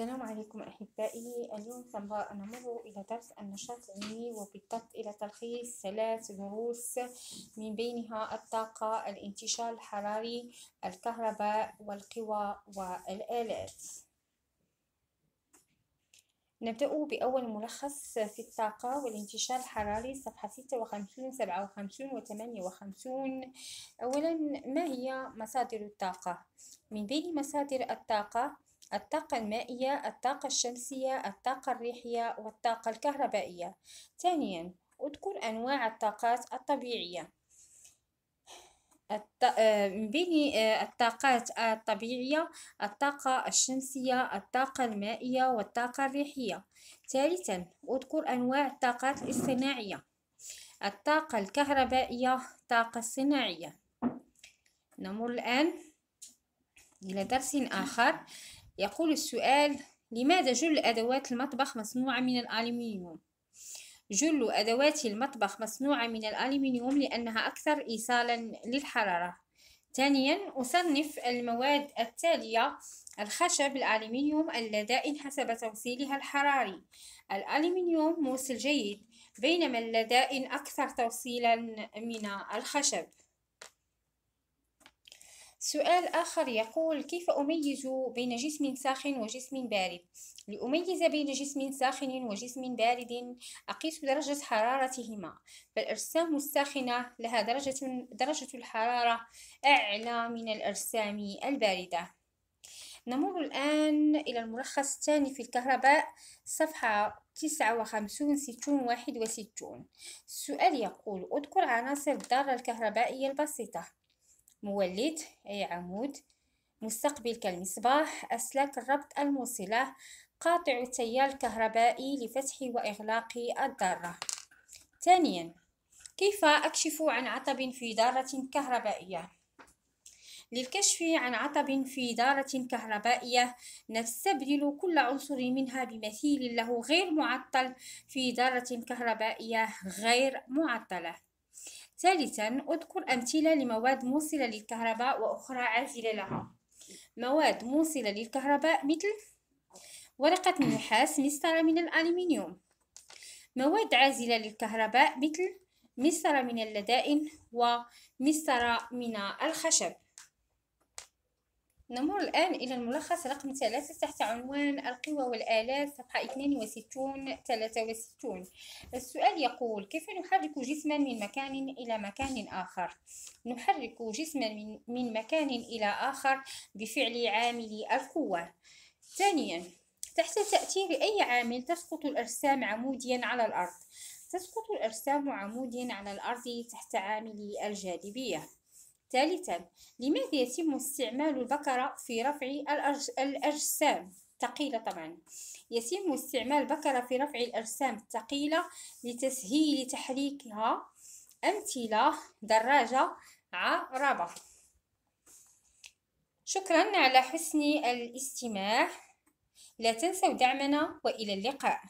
السلام عليكم أحبائي اليوم سنمر نمر إلى درس النشاط العلمي وبالضبط إلى تلخيص ثلاث دروس من بينها الطاقة الانتشار الحراري الكهرباء والقوى والآلات نبدأ بأول ملخص في الطاقة والانتشار الحراري صفحة 56 57 و 58 أولا ما هي مصادر الطاقة؟ من بين مصادر الطاقة الطاقة المائية الطاقة الشمسية الطاقة الريحية والطاقة الكهربائية ثانيا أذكر أنواع الطاقات الطبيعية الط... آه، من بين آه، الطاقات الطبيعية الطاقة الشمسية الطاقة المائية والطاقة الريحية ثالثا أذكر أنواع الطاقات الصناعية الطاقة الكهربائية الطاقة الصناعية نمر الآن إلى درس آخر يقول السؤال لماذا جل أدوات المطبخ مصنوعة من الألمنيوم؟ جل أدوات المطبخ مصنوعة من الألمنيوم لأنها أكثر إيصالا للحرارة ثانيا أصنف المواد التالية الخشب الألمنيوم اللدائن حسب توصيلها الحراري الألمنيوم موصل جيد بينما اللدائن أكثر توصيلا من الخشب سؤال آخر يقول كيف أميز بين جسم ساخن وجسم بارد؟ لأميز بين جسم ساخن وجسم بارد أقيس درجة حرارتهما فالأجسام الساخنة لها درجة, درجة الحرارة أعلى من الأجسام الباردة نمر الآن إلى الملخص الثاني في الكهرباء صفحة تسعة 60 ستون واحد السؤال يقول أذكر عناصر الدارة الكهربائية البسيطة مولد أي عمود مستقبل كالمصباح أسلاك الربط الموصلة قاطع التيار الكهربائي لفتح وإغلاق الدارة ثانيا كيف أكشف عن عطب في دارة كهربائية؟ للكشف عن عطب في دارة كهربائية نستبدل كل عنصر منها بمثيل له غير معطل في دارة كهربائية غير معطلة ثالثا اذكر أمثلة لمواد موصلة للكهرباء وأخرى عازلة لها مواد موصلة للكهرباء مثل ورقة النحاس مسطرة من الالومنيوم مواد عازلة للكهرباء مثل مسطرة من اللدائن ومسطرة من الخشب نمر الآن إلى الملخص رقم ثلاثة تحت عنوان القوى والآلات صفحة 62 63 السؤال يقول كيف نحرك جسما من مكان إلى مكان آخر؟ نحرك جسما من, من مكان إلى آخر بفعل عامل القوة ثانيا تحت تأثير أي عامل تسقط الأجسام عموديا على الأرض؟ تسقط الأجسام عموديا على الأرض تحت عامل الجاذبية ثالثا لماذا يتم استعمال البكرة في رفع الأجسام ثقيلة طبعا يتم استعمال البكرة في رفع الأجسام الثقيلة لتسهيل تحريكها أمثلة دراجة عربة شكرا على حسن الاستماع لا تنسوا دعمنا وإلى اللقاء